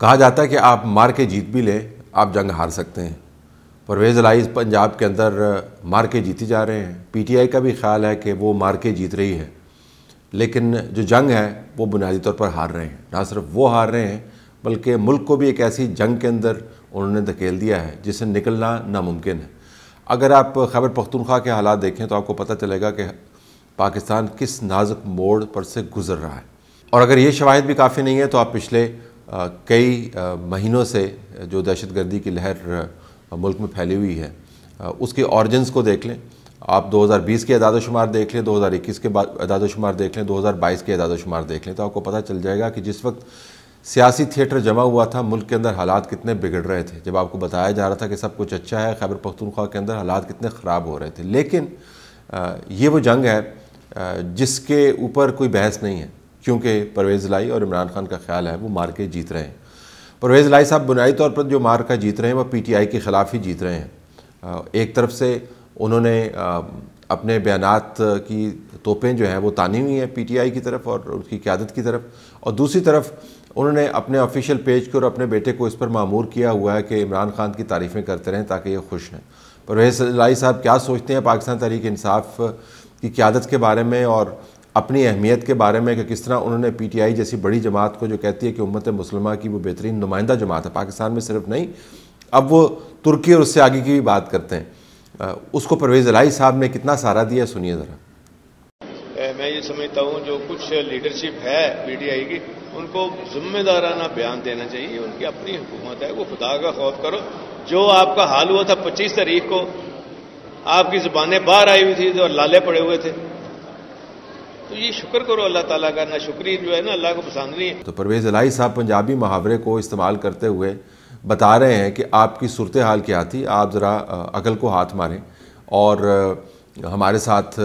कहा जाता है कि आप मार के जीत भी लें आप जंग हार सकते हैं परवेज़ लाई पंजाब के अंदर मार के जीती जा रहे हैं पीटीआई का भी ख्याल है कि वो मार के जीत रही है लेकिन जो जंग है वो बुनियादी तौर पर हार रहे हैं ना सिर्फ वो हार रहे हैं बल्कि मुल्क को भी एक ऐसी जंग के अंदर उन्होंने धकेल दिया है जिससे निकलना नामुमकिन है अगर आप खैबर पख्तनख्वा के हालात देखें तो आपको पता चलेगा कि पाकिस्तान किस नाजुक मोड़ पर से गुजर रहा है और अगर ये शवाहद भी काफ़ी नहीं है तो आप पिछले कई महीनों से जो दहशतगर्दी की लहर मुल्क में फैली हुई है उसके ऑरिजन्स को देख लें आप 2020 के अदाद शुमार देख लें 2021 के शुमार देख लें 2022 के अदाद शुमार देख लें तो आपको पता चल जाएगा कि जिस वक्त सियासी थिएटर जमा हुआ था मुल्क के अंदर हालात कितने बिगड़ रहे थे जब आपको बताया जा रहा था कि सब कुछ अच्छा है खैबर पख्तूनख्वा के अंदर हालात कितने ख़राब हो रहे थे लेकिन ये वो जंग है जिसके ऊपर कोई बहस नहीं है क्योंकि परवेज़ लाई और इमरान खान का ख्याल है वो मार के जीत रहे हैं परवेज़ लाई साहब बुनियादी तौर पर जो मार का जीत रहे हैं वह पी टी आई के ख़िलाफ़ ही जीत रहे हैं एक तरफ से उन्होंने अपने बयान की तोपें जो हैं वो तानी हुई हैं पी टी आई की तरफ और उसकी क्यादत की तरफ और दूसरी तरफ उन्होंने अपने ऑफिशियल पेज को और अपने बेटे को इस पर मामूर किया हुआ है कि इमरान खान की तारीफ़ें करते रहें ताकि ये खुश हैं परवेज़ लाई साहब क्या सोचते हैं पाकिस्तान तहरीक इंसाफ की क्यादत के बारे में और अपनी अहमियत के बारे में कि किस तरह उन्होंने पीटीआई जैसी बड़ी जमात को जो कहती है कि उम्मत मुसलमा की वो बेहतरीन नुमाइंदा जमात है पाकिस्तान में सिर्फ नहीं अब वो तुर्की और उससे आगे की भी बात करते हैं उसको परवेज़ अलाई साहब ने कितना सहारा दिया सुनिए ज़रा मैं ये समझता हूँ जो कुछ लीडरशिप है पीटीआई की उनको जिम्मेदाराना बयान देना चाहिए उनकी अपनी हुकूमत है वो खुदा का खौफ करो जो आपका हाल हुआ था पच्चीस तारीख को आपकी जुबानें बाहर आई हुई थी और लाले पड़े हुए थे तो ये शुक्र करो अल्लाह ताला का ना शुक्रिया जो है ना अल्लाह को पसंद नहीं है तो परवेज़ अलाई साहब पंजाबी मुहावरे को इस्तेमाल करते हुए बता रहे हैं कि आपकी सूरत हाल क्या थी आप ज़रा अकल को हाथ मारें और हमारे साथ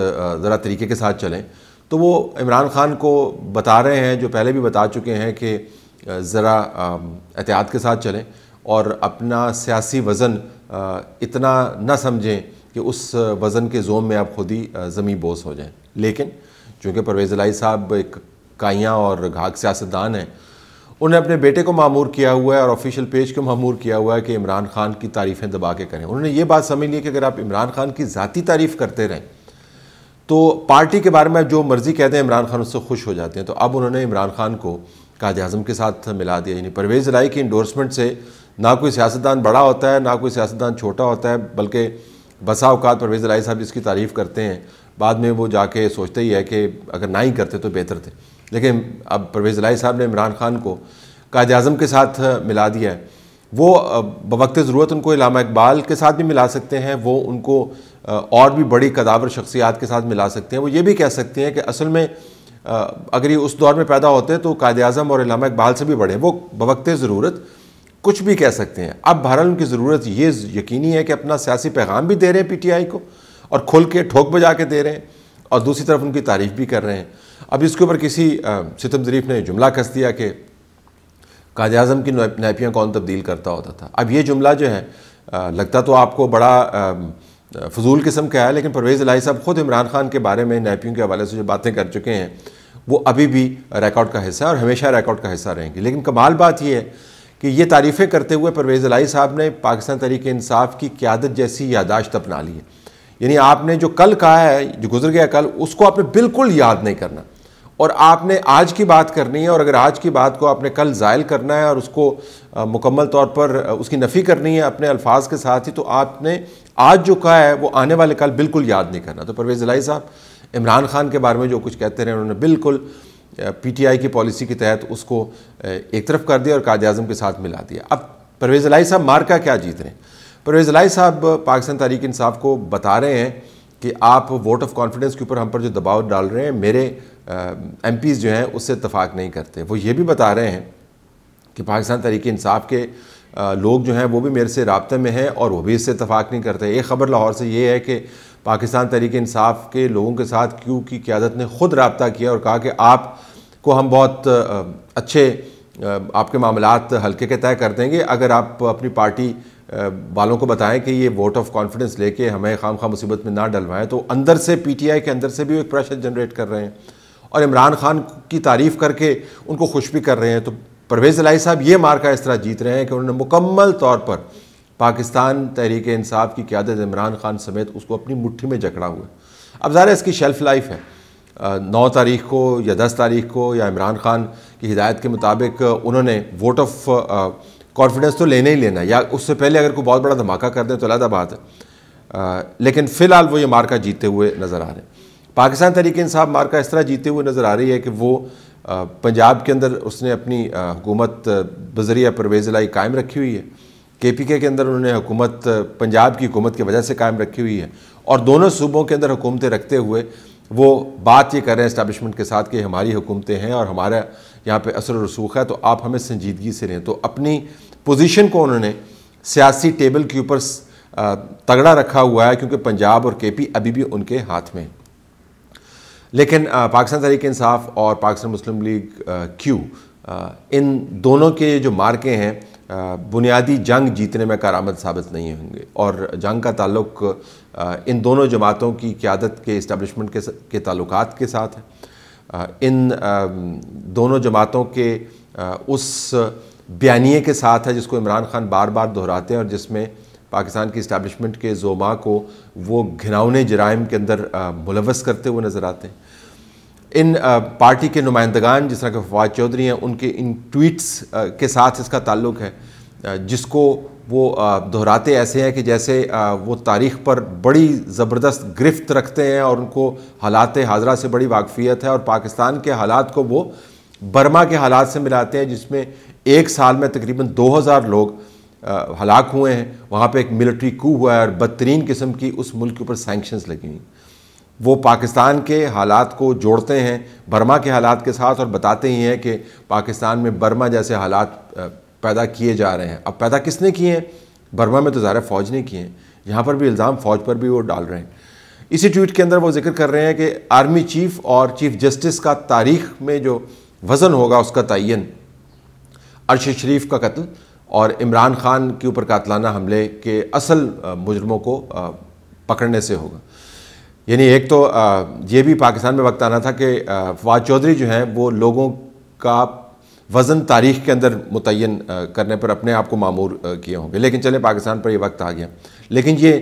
ज़रा तरीके के साथ चलें तो वो इमरान ख़ान को बता रहे हैं जो पहले भी बता चुके हैं कि ज़रा एहतियात के साथ चलें और अपना सियासी वज़न इतना न समझें कि उस वज़न के जोम में आप खुद ही ज़मी बोस हो जाएं लेकिन चूँकि परवेज़ लाई साहब एक काइयाँ और घाक सियासतदान हैं उन्हें अपने बेटे को मामूर किया हुआ है और ऑफिशियल पेज को मामूर किया हुआ है कि इमरान खान की तारीफ़ें दबा के करें उन्होंने ये बात समझ ली कि अगर आप इमरान खान की ज़ाती तारीफ़ करते रहें तो पार्टी के बारे में जो मर्ज़ी कहते हैं इमरान खान उससे खुश हो जाते हैं तो अब उन्होंने इमरान खान को काद अजम के साथ मिला दिया यानी परवेज़ लाई की इंडोर्समेंट से ना कोई सियासतदान बड़ा होता है ना कोई सियासतदान छोटा होता है बल्कि बसा अवकात परवेज़ राय साहब जिसकी तारीफ़ करते हैं बाद में वो जाके सोचते ही है कि अगर ना ही करते तो बेहतर थे लेकिन अब परवेज़ राय साहब ने इमरान खान को कायद अजम के साथ मिला दिया है वो बवक्त ज़रूरत उनको इलामा इकबाल के साथ भी मिला सकते हैं वो उनको और भी बड़ी कदावर शख्सियात के साथ मिला सकते हैं वो ये भी कह सकते हैं कि असल में अगर ये उस दौर में पैदा होते तो कायद अजम और इलामा इकबाल से भी बढ़े वो बवक्त ज़रूरत कुछ भी कह सकते हैं अब बहरहाल उनकी ज़रूरत ये यकीनी है कि अपना सियासी पैगाम भी दे रहे हैं पीटीआई को और खुल के ठोक बजा के दे रहे हैं और दूसरी तरफ उनकी तारीफ भी कर रहे हैं अब इसके ऊपर किसी सितम जरीफ ने जुमला कस दिया कि काज अजम की नैपियाँ कौन तब्दील करता होता था अब ये जुमला जो है लगता तो आपको बड़ा फजूल किस्म का है लेकिन परवेज़ लाई साहब ख़ुद इमरान खान के बारे में नैपियों के हवाले से जो बातें कर चुके हैं वो अभी भी रिकॉर्ड का हिस्सा है और हमेशा रिकॉर्ड का हिस्सा रहेंगी लेकिन कमाल बात यह है कि ये तारीफ़ें करते हुए परवेज़ लाई साहब ने पाकिस्तान तहरीक इंसाफ की क्यादत जैसी यादाश्त अपना ली है यानी आपने जो कल कहा है जो गुजर गया कल उसको आपने बिल्कुल याद नहीं करना और आपने आज की बात करनी है और अगर आज की बात को आपने कल ज़ायल करना है और उसको मुकम्मल तौर पर उसकी नफ़ी करनी है अपने अल्फाज के साथ ही तो आपने आज जो कहा है वो आने वाले कल बिल्कुल याद नहीं करना तो परवेज़ लाई साहब इमरान खान के बारे में जो कुछ कहते रहे उन्होंने बिल्कुल पीटीआई की पॉलिसी के तहत उसको एक तरफ कर दिया और कायद अजम के साथ मिला दिया अब परवेज़ लाई साहब मार का क्या जीत रहे हैं परवेज़ लाई साहब पाकिस्तान तारीख इंसाफ को बता रहे हैं कि आप वोट ऑफ कॉन्फिडेंस के ऊपर हम पर जो दबाव डाल रहे हैं मेरे एम जो हैं उससे इतफाक़ नहीं करते वो ये भी बता रहे हैं कि पाकिस्तान तहरीक इंसाफ के लोग जो हैं वो भी मेरे से रबते में हैं और वो भी इससे इतफाक़ नहीं करते एक ख़बर लाहौर से ये है कि पाकिस्तान तरीके इंसाफ के लोगों के साथ क्यू की क्यादत ने ख़ुद रबता किया और कहा कि आप को हम बहुत अच्छे आपके मामला हल्के के तय कर देंगे अगर आप अपनी पार्टी वालों को बताएं कि ये वोट ऑफ कॉन्फिडेंस लेके हमें खाम खा मुसीबत में ना डलवाएं तो अंदर से पीटीआई के अंदर से भी एक प्रेशर जनरेट कर रहे हैं और इमरान खान की तारीफ़ करके उनको खुश भी कर रहे हैं तो परवेज़ लाई साहब ये मार्का इस तरह जीत रहे हैं कि उन्होंने मुकम्मल तौर पर पाकिस्तान तहरीक इंसाफ की क्यादत इमरान खान समेत उसको अपनी मुट्ठी में जकड़ा हुआ अब ज़ाहिर इसकी शेल्फ़ लाइफ है नौ तारीख को या दस तारीख को या इमरान खान की हिदायत के मुताबिक उन्होंने वोट ऑफ कॉन्फिडेंस तो लेना ही लेना या उससे पहले अगर कोई बहुत बड़ा धमाका कर दें तो अलहदा बात है आ, लेकिन फ़िलहाल वो ये मार्का जीते हुए नज़र आ रहे हैं पाकिस्तान तरीके इंसाब मार्का इस तरह जीते हुए नज़र आ रही है कि वो पंजाब के अंदर उसने अपनी हुकूमत बजरिया परवेज़ लाई कायम रखी हुई है के पी के के अंदर उन्होंने हुकूमत पंजाब की हुकूमत की वजह से कायम रखी हुई है और दोनों सूबों के अंदर हुकूमतें रखते हुए वो बात ये कर रहे हैं इस्टबलिशमेंट के साथ कि हमारी हुकूमतें हैं और हमारा यहाँ पर असर रसूख है तो आप हमें संजीदगी से लें तो अपनी पोजिशन को उन्होंने सियासी टेबल के ऊपर तगड़ा रखा हुआ है क्योंकि पंजाब और के पी अभी भी उनके हाथ में लेकिन पाकिस्तान तरीक इंसाफ और पाकिस्तान मुस्लिम लीग क्यू इन दोनों के जो मार्के हैं बुनियादी जंग जीतने में कारामद साबित नहीं होंगे और जंग का ताल्लुक इन दोनों जमातों की क्यादत के इस्टबलिशमेंट के, के के साथ है इन दोनों जमातों के उस बयानी के साथ है जिसको इमरान खान बार बार दोहराते हैं और जिसमें पाकिस्तान की इस्टबलिशमेंट के जोमा को वो घिनौने जराइम के अंदर मुलवस करते हुए नज़र आते हैं इन पार्टी के नुमाइंदगान जिस तरह के फवाद चौधरी हैं उनके इन ट्वीट्स के साथ इसका ताल्लुक है जिसको वो दोहराते ऐसे हैं कि जैसे वो तारीख पर बड़ी ज़बरदस्त गिरफ्त रखते हैं और उनको हालात हाजरा से बड़ी वाकफियत है और पाकिस्तान के हालात को वो बर्मा के हालात से मिलाते हैं जिसमें एक साल में तकरीबन 2000 लोग हलाक हुए हैं वहाँ पे एक मिलिट्री कू हुआ है और बदतरीन किस्म की उस मुल्क के ऊपर सैंक्शंस लगी हुई वो पाकिस्तान के हालात को जोड़ते हैं बर्मा के हालात के साथ और बताते ही हैं कि पाकिस्तान में बर्मा जैसे हालात पैदा किए जा रहे हैं अब पैदा किसने किए हैं बर्मा में तो ज़्यादा फ़ौज ने किए हैं यहाँ पर भी इल्ज़ाम फ़ौज पर भी वो डाल रहे हैं इसी ट्वीट के अंदर वो जिक्र कर रहे हैं कि आर्मी चीफ और चीफ जस्टिस का तारीख में जो वज़न होगा उसका तयन अरश शरीफ का कत्ल और इमरान ख़ान के ऊपर कातलाना हमले के असल मुजरमों को पकड़ने से होगा यानी एक तो ये भी पाकिस्तान में वक्त आना था कि फवाद चौधरी जो हैं वो लोगों का वज़न तारीख के अंदर मुतन करने पर अपने आप को मामूर किए होंगे लेकिन चले पाकिस्तान पर ये वक्त आ गया लेकिन ये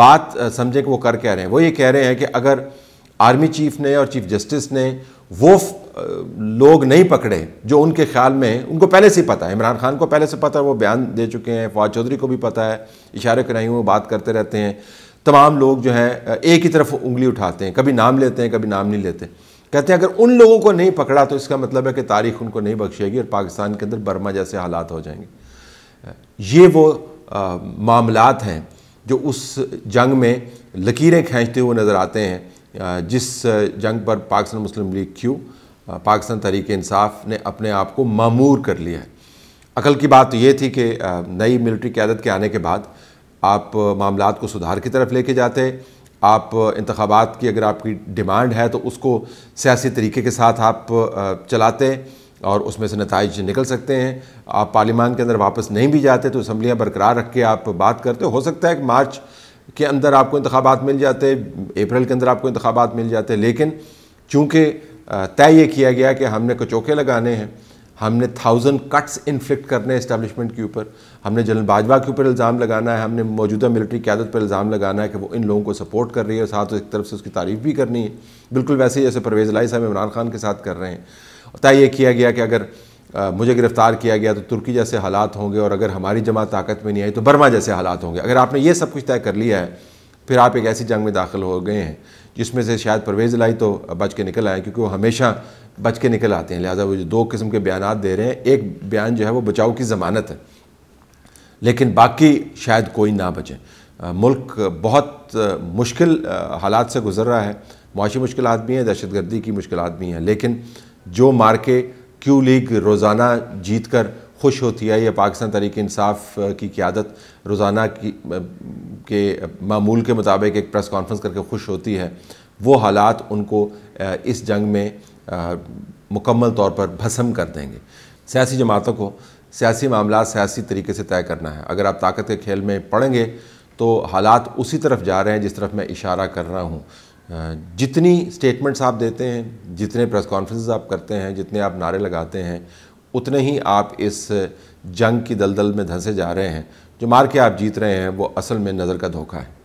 बात समझे कि वो कर कह रहे हैं वो ये कह रहे हैं कि अगर आर्मी चीफ ने और चीफ जस्टिस ने वो लोग नहीं पकड़े जो उनके ख्याल में उनको पहले से ही पता है इमरान खान को पहले से पता है वो बयान दे चुके हैं फवाद चौधरी को भी पता है इशारे कराई हुए बात करते रहते हैं तमाम लोग जो हैं एक ही तरफ उंगली उठाते हैं कभी नाम लेते हैं कभी नाम नहीं लेते कहते हैं अगर उन लोगों को नहीं पकड़ा तो इसका मतलब है कि तारीख उनको नहीं बख्शेगी और पाकिस्तान के अंदर बर्मा जैसे हालात हो जाएंगे ये वो मामलात हैं जो उस जंग में लकीरें खींचते हुए नज़र आते हैं जिस जंग पर पाकिस्तान मुस्लिम लीग क्यों पाकिस्तान तहरीक इंसाफ ने अपने आप को मामूर कर लिया है अकल की बात तो ये थी कि नई मिलिट्री क्यादत के आने के बाद आप मामला को सुधार की तरफ लेके जाते आप इंतबात की अगर आपकी डिमांड है तो उसको सियासी तरीके के साथ आप चलाते और उसमें से नतज निकल सकते हैं आप पार्लियामान के अंदर वापस नहीं भी जाते तो असम्बलियाँ बरकरार रख के आप बात करते हो सकता है कि मार्च के अंदर आपको इंतबात मिल जाते अप्रैल के अंदर आपको इंतबात मिल जाते लेकिन चूँकि तय ये किया गया कि हमने कचोके लगाने हैं हमने थाउजेंड कट्स इन्फ्लिक्ट करने हैं इस्टेब्लिशमेंट के ऊपर हमने जनरल बाजवा के ऊपर इल्ज़ाम लगाना है हमने मौजूदा मिलिट्री क्यादत पर इल्ज़ाम लगाना है कि वो इन लोगों को सपोर्ट कर रही है और साथ एक तरफ से उसकी तारीफ भी करनी है बिल्कुल वैसे ही जैसे परवेज़ लाई साहब इमरान खान के साथ कर रहे हैं तय किया गया कि अगर मुझे गिरफ़्तार किया गया तो तुर्की जैसे हालात होंगे और अगर हमारी जमात ताकत में नहीं आई तो बर्मा जैसे हालात होंगे अगर आपने ये सब कुछ तय कर लिया है फिर आप एक ऐसी जंग में दाखिल हो गए हैं जिसमें से शायद परवेज़ लाई तो बच के निकल आए क्योंकि वो हमेशा बच के निकल आते हैं लिहाजा वो जो दो किस्म के बयान दे रहे हैं एक बयान जो है वो बचाव की ज़मानत है लेकिन बाकी शायद कोई ना बचें मुल्क बहुत मुश्किल हालात से गुजर रहा है मुशी मुश्किल भी हैं दहशतगर्दी की मुश्किल भी हैं लेकिन जो मार्के क्यू लीग रोज़ाना जीत कर खुश होती है या पाकिस्तान तरीक इंसाफ की क्यादत रोज़ाना की के मामूल के मुताबिक एक प्रेस कॉन्फ्रेंस करके खुश होती है वो हालात उनको इस जंग में मुकम्मल तौर पर भसम कर देंगे सियासी जमातों को सियासी मामला सियासी तरीके से तय करना है अगर आप ताकत के खेल में पढ़ेंगे तो हालात उसी तरफ जा रहे हैं जिस तरफ मैं इशारा कर रहा हूँ जितनी स्टेटमेंट्स आप देते हैं जितने प्रेस कॉन्फ्रेंस आप करते हैं जितने आप नारे लगाते हैं उतने ही आप इस जंग की दलदल में धंसे जा रहे हैं जो मार के आप जीत रहे हैं वो असल में नज़र का धोखा है